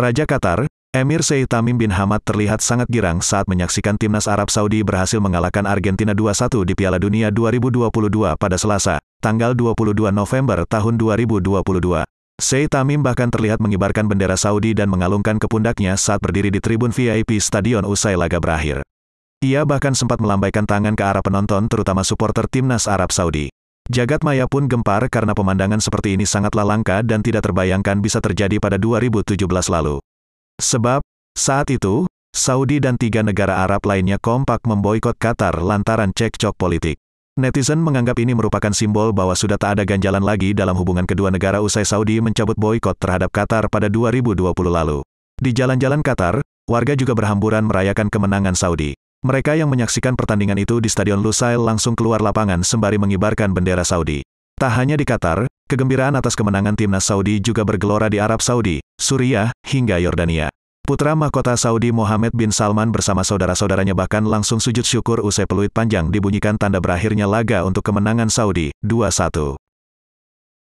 Raja Qatar, Emir Sheikh Tamim bin Hamad terlihat sangat girang saat menyaksikan timnas Arab Saudi berhasil mengalahkan Argentina 2-1 di Piala Dunia 2022 pada Selasa, tanggal 22 November tahun 2022. Sheikh Tamim bahkan terlihat mengibarkan bendera Saudi dan mengalungkan ke pundaknya saat berdiri di tribun VIP stadion usai laga berakhir. Ia bahkan sempat melambaikan tangan ke arah penonton terutama supporter timnas Arab Saudi. Jagat maya pun gempar karena pemandangan seperti ini sangatlah langka dan tidak terbayangkan bisa terjadi pada 2017 lalu. Sebab, saat itu, Saudi dan tiga negara Arab lainnya kompak memboikot Qatar lantaran cekcok politik. Netizen menganggap ini merupakan simbol bahwa sudah tak ada ganjalan lagi dalam hubungan kedua negara usai Saudi mencabut boikot terhadap Qatar pada 2020 lalu. Di jalan-jalan Qatar, warga juga berhamburan merayakan kemenangan Saudi. Mereka yang menyaksikan pertandingan itu di Stadion Lusail langsung keluar lapangan sembari mengibarkan bendera Saudi. Tak hanya di Qatar, kegembiraan atas kemenangan timnas Saudi juga bergelora di Arab Saudi, Suriah, hingga Yordania. Putra mahkota Saudi Mohammed bin Salman bersama saudara-saudaranya bahkan langsung sujud syukur usai peluit panjang dibunyikan tanda berakhirnya laga untuk kemenangan Saudi, 2-1.